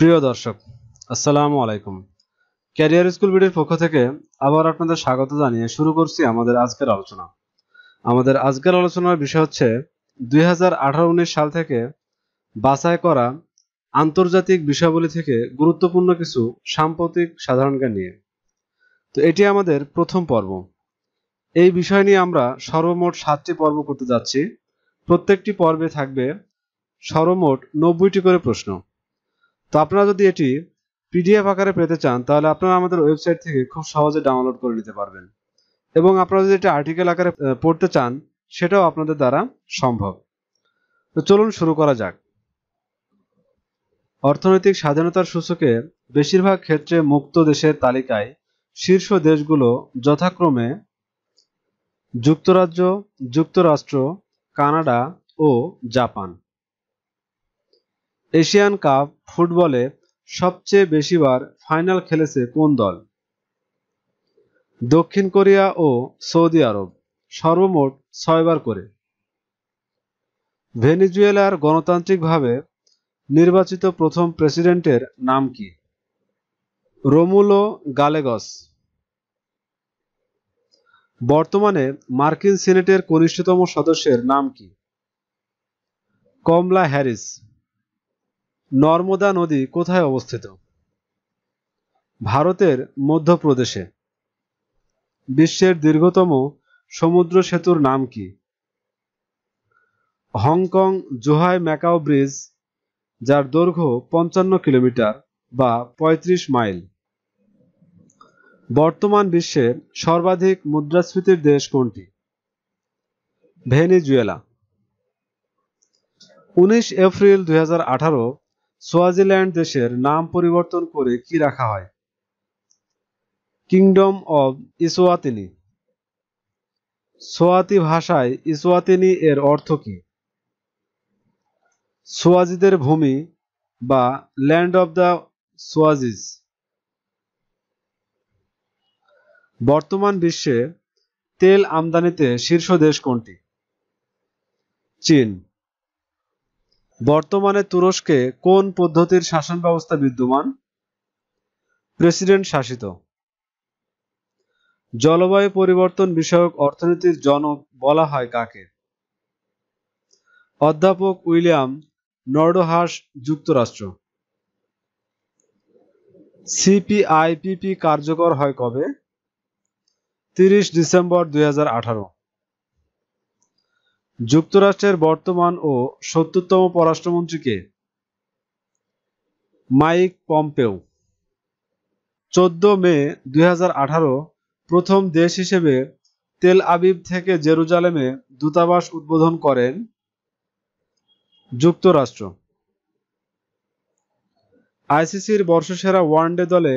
প্রিয় দর্শক আসসালামু আলাইকুম ক্যারিয়ার স্কুল বিডির পক্ষ থেকে আবার আপনাদের স্বাগত জানিয়ে শুরু করছি আমাদের আজকের আলোচনা আমাদের আজকের আলোচনার বিষয় হচ্ছে দুই হাজার সাল থেকে বাছাই করা আন্তর্জাতিক বিষয়াবলী থেকে গুরুত্বপূর্ণ কিছু সাম্প্রতিক সাধারণ জ্ঞান নিয়ে তো এটি আমাদের প্রথম পর্ব এই বিষয় নিয়ে আমরা সর্বমোট সাতটি পর্ব করতে যাচ্ছি প্রত্যেকটি পর্বে থাকবে সর্বমোট নব্বইটি করে প্রশ্ন তো আপনারা যদি এটি পিডিএফ আকারে পেতে চান তাহলে আপনারা আমাদের ওয়েবসাইট থেকে খুব সহজে ডাউনলোড করে নিতে পারবেন এবং আপনারা যদি এটা আর্টিকেল আকারে পড়তে চান সেটাও আপনাদের দ্বারা সম্ভব তো চলুন শুরু করা যাক অর্থনৈতিক স্বাধীনতার সূচকে বেশিরভাগ ক্ষেত্রে মুক্ত দেশের তালিকায় শীর্ষ দেশগুলো যথাক্রমে যুক্তরাজ্য যুক্তরাষ্ট্র কানাডা ও জাপান এশিয়ান কাপ ফুটবলে সবচেয়ে বেশিবার ফাইনাল খেলেছে কোন দল দক্ষিণ কোরিয়া ও সৌদি আরব সর্বমোট ছয়বার করে ভেনিজুয়েলার গণতান্ত্রিকভাবে নির্বাচিত প্রথম প্রেসিডেন্টের নাম কি রোমুলো গালেগস বর্তমানে মার্কিন সিনেটের কনিষ্ঠতম সদস্যের নাম কি কমলা হ্যারিস নর্মদা নদী কোথায় অবস্থিত ভারতের মধ্যপ্রদেশে বিশ্বের দীর্ঘতম সমুদ্র সেতুর নাম কি হংকং জোহাই ম্যাকাও ব্রিজ যার দৈর্ঘ্য পঞ্চান্ন কিলোমিটার বা ৩৫ মাইল বর্তমান বিশ্বের সর্বাধিক মুদ্রাস্ফীতির দেশ কোনটি ভেনিজুয়েলা উনিশ এপ্রিল দুই সোয়াজিল্যান্ড দেশের নাম পরিবর্তন করে কি রাখা হয় কিংডম অব ইসোয়াতিনি সোয়াতি ভাষায় ইসোয়াতিনি এর অর্থ কি সোয়াজিদের ভূমি বা ল্যান্ড অব দ্য সোয়াজিস বর্তমান বিশ্বে তেল আমদানিতে শীর্ষ দেশ কোনটি চীন বর্তমানে তুরস্কে কোন পদ্ধতির শাসন ব্যবস্থা বিদ্যমান প্রেসিডেন্ট শাসিত জলবায়ু পরিবর্তন বিষয়ক অর্থনীতির জনক বলা হয় কাকে অধ্যাপক উইলিয়াম নর্ডহাস যুক্তরাষ্ট্র সিপিআইপিপি কার্যকর হয় কবে তিরিশ ডিসেম্বর দুই যুক্তরাষ্ট্রের বর্তমান ও সত্তরতম পররাষ্ট্রমন্ত্রীকে মাইক পম্পেও চোদ্দ মে দুই প্রথম দেশ হিসেবে তেল আবিব থেকে জেরুজালেমে দূতাবাস উদ্বোধন করেন যুক্তরাষ্ট্র আইসিসির বর্ষসেরা ওয়ানডে দলে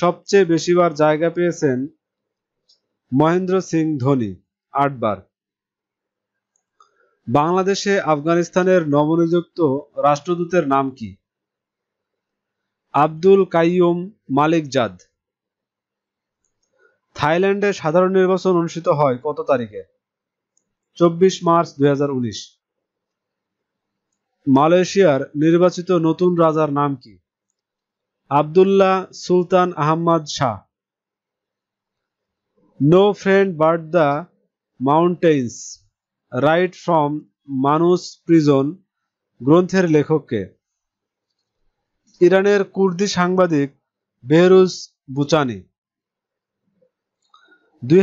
সবচেয়ে বেশিবার জায়গা পেয়েছেন মহেন্দ্র সিং ধোনি আটবার বাংলাদেশে আফগানিস্তানের নবনিযুক্ত রাষ্ট্রদূতের নাম কি আব্দুল কাইয়ুম মালিক জাদ থাইল্যান্ডে সাধারণ নির্বাচন অনুষ্ঠিত হয় কত তারিখে চব্বিশ মার্চ দুই মালয়েশিয়ার নির্বাচিত নতুন রাজার নাম কি Abdullah Sultan Ahmad Shah no friend but the mountains write from Manus prison গ্রন্থের লেখককে ইরানের কুর্দি সাংবাদিক বেহরুজ বুচানি দুই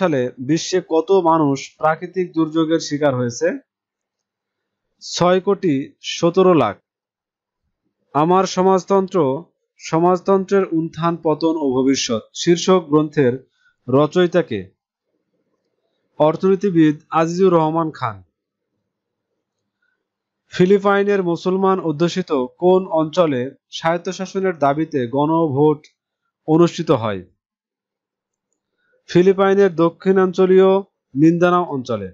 সালে বিশ্বে কত মানুষ প্রাকৃতিক দুর্যোগের শিকার হয়েছে ছয় কোটি সতেরো লাখ আমার সমাজতন্ত্র সমাজতন্ত্রের উত্থান পতন ও ভবিষ্যৎ শীর্ষক গ্রন্থের রচয়িতাকে অর্থনীতিবিদ আজিজুর রহমান খান ফিলিপাইনের মুসলমান অধ্যুষিত কোন অঞ্চলে স্বায়ত্তশাসনের দাবিতে গণভোট অনুষ্ঠিত হয় ফিলিপাইনের দক্ষিণাঞ্চলীয় মিন্দানাও অঞ্চলে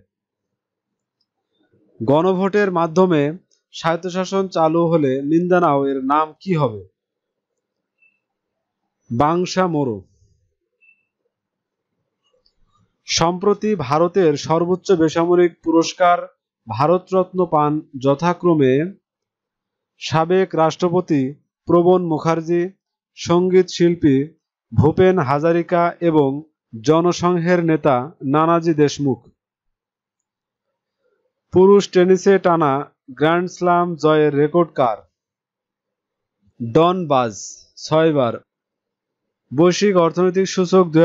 গণভোটের মাধ্যমে স্বায়ত্তশাসন চালু হলে মিন্দানাও এর নাম কি হবে বাংশা মরু সম্প্রতি ভারতের সর্বোচ্চ বেসামরিক পুরস্কার ভারতরত্ন পান যথাক্রমে সাবেক রাষ্ট্রপতি প্রবণ মুখার্জি সঙ্গীত শিল্পী ভূপেন হাজারিকা এবং জনসংঘের নেতা নানাজি দেশমুখ পুরুষ টেনিসে টানা গ্র্যান্ড স্লাম জয়ের রেকর্ড কার ডন বাজ ছয়বার বৈশ্বিক অর্থনৈতিক সূচক দুই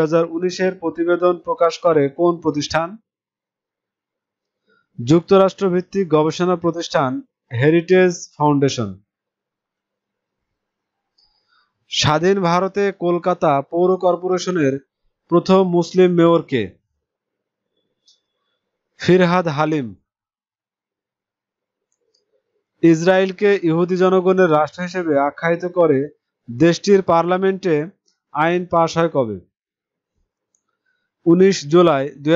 এর প্রতিবেদন প্রকাশ করে কোন প্রতিষ্ঠান যুক্তরাষ্ট্র ভিত্তিক গবেষণা প্রতিষ্ঠান হেরিটেজ ফাউন্ডেশন স্বাধীন ভারতে কলকাতা পৌর কর্পোরেশনের প্রথম মুসলিম মেয়রকে ফিরহাদ হালিম ইসরায়েলকে ইহুদি জনগণের রাষ্ট্র হিসেবে আখ্যায়িত করে দেশটির পার্লামেন্টে আইন পাশ হয় কবে উনিশ জুলাই দুই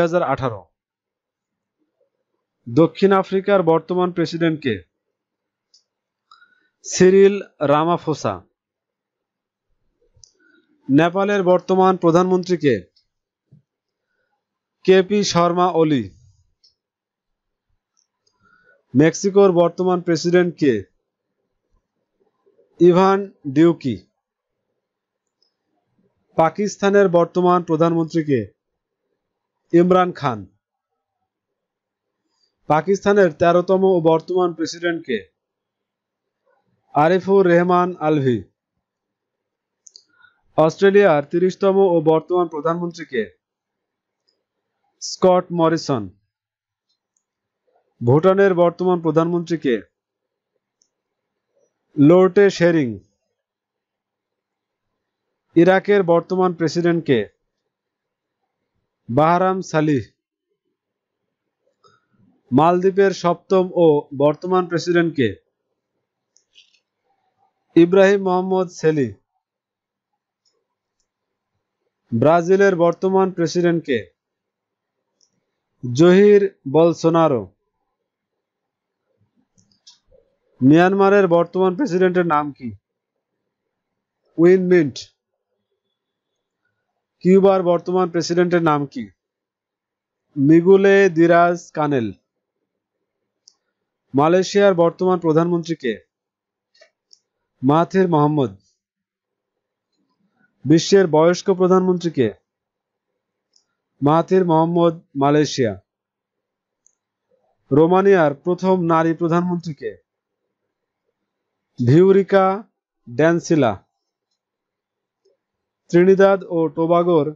দক্ষিণ আফ্রিকার বর্তমান প্রেসিডেন্ট কে সিরিল রামাফোসা নেপালের বর্তমান প্রধানমন্ত্রী কে কেপি শর্মা ওলি মেক্সিকোর বর্তমান প্রেসিডেন্ট কে ইভান ডিউকি পাকিস্তানের বর্তমান প্রধানমন্ত্রীকে ইমরান খান পাকিস্তানের তেরোতম ও বর্তমান প্রেসিডেন্টকে আরিফুর রেহমান আলভি অস্ট্রেলিয়ার তিরিশতম ও বর্তমান প্রধানমন্ত্রীকে স্কট মরিসন ভুটানের বর্তমান প্রধানমন্ত্রীকে লোর্টে শেরিং ইরাকের বর্তমান প্রেসিডেন্ট কে বাহারাম সালিহ মালদ্বীপের সপ্তম ও বর্তমান প্রেসিডেন্ট কে ইব্রাহিম মোহাম্মদ সেলি ব্রাজিলের বর্তমান প্রেসিডেন্ট কে জহির বলসোনারো মিয়ানমারের বর্তমান প্রেসিডেন্টের নাম কি উইন মিন্ট কিউবার বর্তমান প্রেসিডেন্টের নাম কি মিগুলে দিরাজ কানেল মালয়েশিয়ার বর্তমান প্রধানমন্ত্রী কে মোহাম্মদ বিশ্বের বয়স্ক প্রধানমন্ত্রী কে মোহাম্মদ মালয়েশিয়া রোমানিয়ার প্রথম নারী প্রধানমন্ত্রী কে ভিউরিকা ড্যানসিলা ত্রিনিদাদ ও টোবাগোর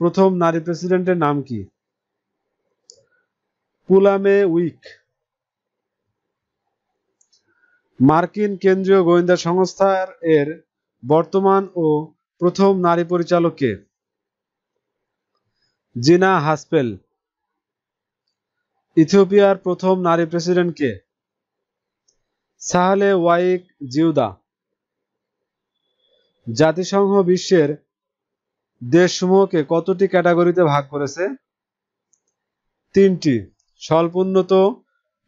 প্রথম নারী প্রেসিডেন্টের নাম কি পুলামে উইক মার্কিন কেন্দ্রীয় গোয়েন্দা সংস্থার এর বর্তমান ও প্রথম নারী পরিচালক কে জিনা হাসপেল ইথিওপিয়ার প্রথম নারী প্রেসিডেন্ট কে সাহালে ওয়াইক জিউদা জাতিসংঘ বিশ্বের দেশসমূহকে কতটি ক্যাটাগরিতে ভাগ করেছে তিনটি স্বল্প উন্নত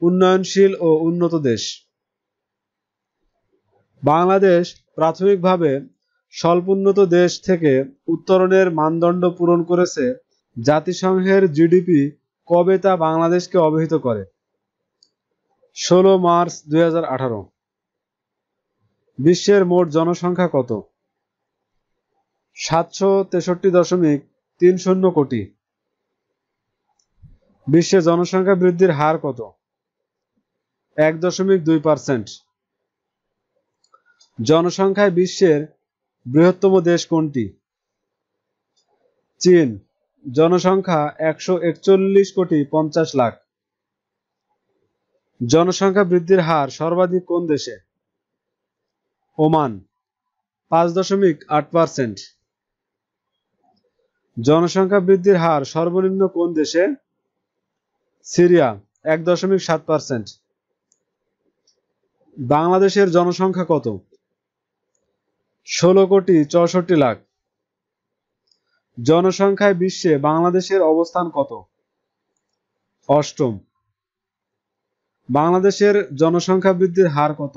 উন্নয়নশীল ও উন্নত দেশ বাংলাদেশ প্রাথমিকভাবে স্বল্পোন্নত দেশ থেকে উত্তরণের মানদণ্ড পূরণ করেছে জাতিসংঘের জিডিপি কবে তা বাংলাদেশকে অবহিত করে ষোলো মার্চ দুই বিশ্বের মোট জনসংখ্যা কত সাতশো তেষট্টি দশমিক তিন শূন্য কোটি বিশ্বে জনসংখ্যা বৃদ্ধির হার কত এক দশমিক দুই পার্সেন্ট জনসংখ্যায় বিশ্বের বৃহত্তম দেশ কোনটি চীন জনসংখ্যা একশো একচল্লিশ কোটি পঞ্চাশ লাখ জনসংখ্যা বৃদ্ধির হার সর্বাধিক কোন দেশে ওমান পাঁচ দশমিক আট পার্সেন্ট জনসংখ্যা বৃদ্ধির হার সর্বনিম্ন কোন দেশে সিরিয়া এক দশমিক সাত পার্সেন্ট বাংলাদেশের জনসংখ্যা কত ষোলো কোটি চৌষট্টি লাখ জনসংখ্যায় বিশ্বে বাংলাদেশের অবস্থান কত অষ্টম বাংলাদেশের জনসংখ্যা বৃদ্ধির হার কত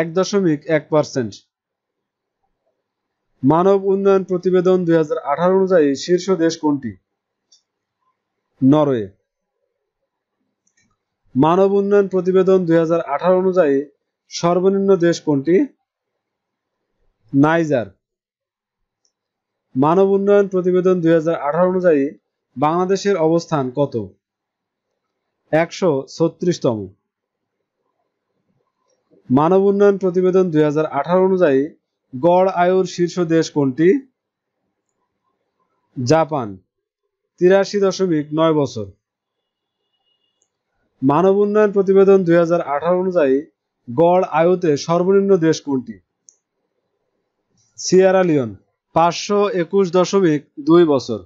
এক দশমিক এক পার্সেন্ট মানব উন্নয়ন প্রতিবেদন দুই অনুযায়ী শীর্ষ দেশ কোনটি নরওয়ে মানব উন্নয়ন প্রতিবেদন দুই অনুযায়ী সর্বনিম্ন দেশ কোনটি নাইজার মানব উন্নয়ন প্রতিবেদন দুই অনুযায়ী বাংলাদেশের অবস্থান কত একশো ছত্রিশতম মানব উন্নয়ন প্রতিবেদন দুই অনুযায়ী গড় আয়ুর শীর্ষ দেশ কোনটি জাপান তিরাশি দশমিক নয় বছর মানব উন্নয়ন প্রতিবেদন দুই অনুযায়ী গড় আয়ুতে সর্বনিম্ন দেশ কোনটি সিয়ারা লিওন পাঁচশো একুশ দশমিক দুই বছর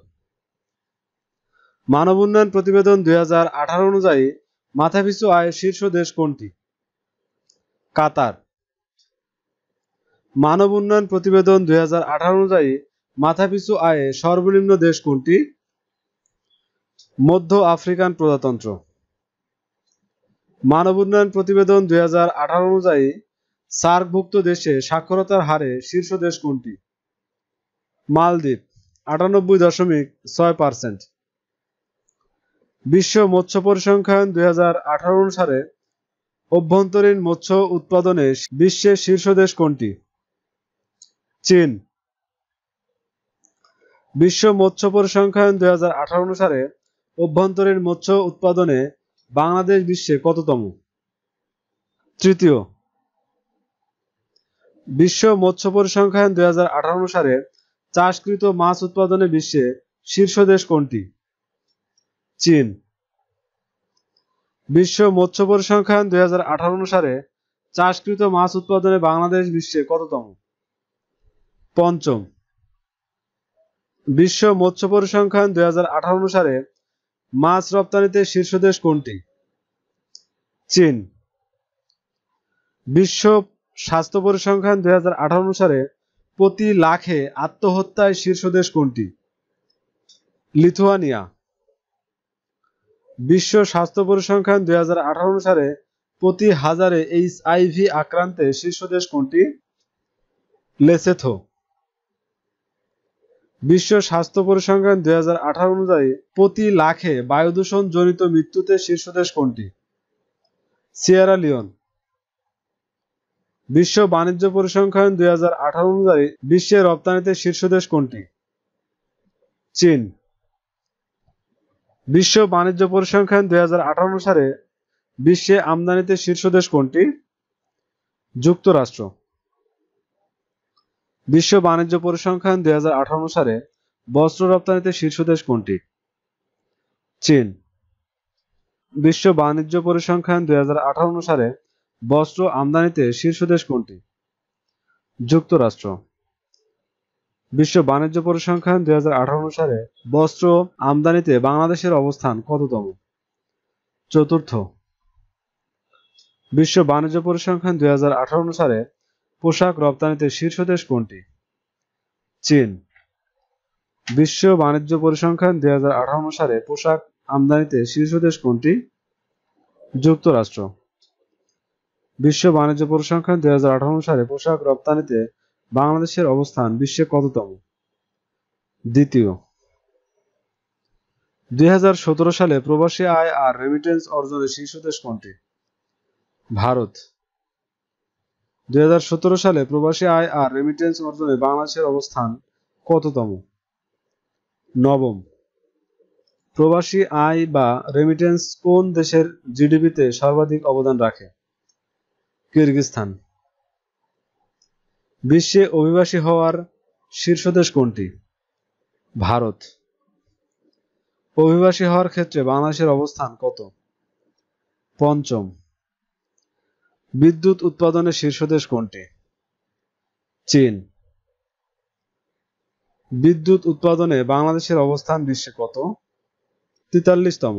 মানব উন্নয়ন প্রতিবেদন দুই অনুযায়ী মাথাপিছু আয় শীর্ষ দেশ কোনটি কাতার মানব উন্নয়ন প্রতিবেদন দুই অনুযায়ী মাথাপিছু আয়ে সর্বনিম্ন দেশ কোনটি মধ্য আফ্রিকান প্রজাতন্ত্র মানব উন্নয়ন প্রতিবেদন দুই অনুযায়ী সার্কভুক্ত দেশে সাক্ষরতার হারে শীর্ষ দেশ কোনটি মালদ্বীপ আটানব্বই দশমিক ছয় পার্সেন্ট বিশ্ব মৎস্য পরিসংখ্যান দুই অনুসারে অভ্যন্তরীণ মৎস্য উৎপাদনে বিশ্বের শীর্ষ দেশ কোনটি চীন বিশ্ব মৎস্য পরিসংখ্যান দুই অনুসারে অভ্যন্তরীণ মৎস্য উৎপাদনে বাংলাদেশ বিশ্বে কততম তৃতীয় বিশ্ব মৎস্য পরিসংখ্যান দুই অনুসারে চাষকৃত মাছ উৎপাদনে বিশ্বে শীর্ষ দেশ কোনটি চীন বিশ্ব মৎস্য পরিসংখ্যান দুই অনুসারে চাষকৃত মাছ উৎপাদনে বাংলাদেশ বিশ্বে কততম পঞ্চম বিশ্ব মৎস্য পরিসংখ্যান দুই অনুসারে মাছ রপ্তানিতে শীর্ষ দেশ কোনটি চীন বিশ্ব স্বাস্থ্য পরিসংখ্যান দুই অনুসারে প্রতি লাখে আত্মহত্যায় শীর্ষ দেশ কোনটি লিথুয়ানিয়া বিশ্ব স্বাস্থ্য পরিসংখ্যান দুই অনুসারে প্রতি হাজারে এইচআইভি আক্রান্তে শীর্ষ দেশ কোনটি লেসেথো বিশ্ব স্বাস্থ্য পরিসংখ্যান দুই অনুযায়ী প্রতি লাখে বায়ু দূষণ জনিত মৃত্যুতে শীর্ষ দেশ কোনটি সিয়ারা লিওন বিশ্ব বাণিজ্য পরিসংখ্যান দুই অনুযায়ী বিশ্বের রপ্তানিতে শীর্ষ দেশ কোনটি চীন বিশ্ব বাণিজ্য পরিসংখ্যান দুই অনুসারে বিশ্বে আমদানিতে শীর্ষ দেশ কোনটি যুক্তরাষ্ট্র বিশ্ব বাণিজ্য পরিসংখ্যান দুই অনুসারে বস্ত্র রপ্তানিতে শীর্ষ দেশ কোনটি চীন বিশ্ব বাণিজ্য পরিসংখ্যান দুই অনুসারে বস্ত্র আমদানিতে শীর্ষ দেশ কোনটি যুক্তরাষ্ট্র বিশ্ব বাণিজ্য পরিসংখ্যান দুই অনুসারে বস্ত্র আমদানিতে বাংলাদেশের অবস্থান কততম চতুর্থ বিশ্ব বাণিজ্য পরিসংখ্যান দুই অনুসারে পোশাক রপ্তানিতে শীর্ষ দেশ কোনটি চীন বিশ্ব বাণিজ্য পরিসংখ্যান দুই অনুসারে পোশাক আমদানিতে শীর্ষ দেশ কোনটি যুক্তরাষ্ট্র বিশ্ব বাণিজ্য পরিসংখ্যান দুই অনুসারে পোশাক রপ্তানিতে বাংলাদেশের অবস্থান বিশ্বে কততম দ্বিতীয় দুই সালে প্রবাসী আয় আর রেমিটেন্স অর্জনের শীর্ষ দেশ কোনটি ভারত 2017 সালে প্রবাসী আয় আর রেমিটেন্স অর্জনে বাংলাদেশের অবস্থান কততম নবম প্রবাসী আয় বা রেমিটেন্স কোন দেশের জিডিপিতে সর্বাধিক অবদান রাখে কিরগিস্তান বিশ্বে অভিবাসী হওয়ার শীর্ষ দেশ কোনটি ভারত অভিবাসী হওয়ার ক্ষেত্রে বাংলাদেশের অবস্থান কত পঞ্চম বিদ্যুৎ উৎপাদনের শীর্ষ দেশ কোনটি চীন বিদ্যুৎ উৎপাদনে বাংলাদেশের অবস্থান বিশ্বে কত তেতাল্লিশতম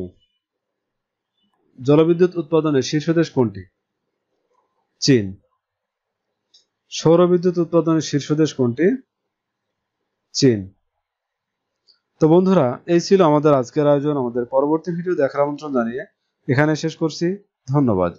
জলবিদ্যুৎ উৎপাদনে শীর্ষ দেশ কোনটি চীন সৌরবিদ্যুৎ উৎপাদনে শীর্ষ দেশ কোনটি চীন তো বন্ধুরা এই ছিল আমাদের আজকের আয়োজন আমাদের পরবর্তী ভিডিও দেখার আমন্ত্রণ জানিয়ে এখানে শেষ করছি ধন্যবাদ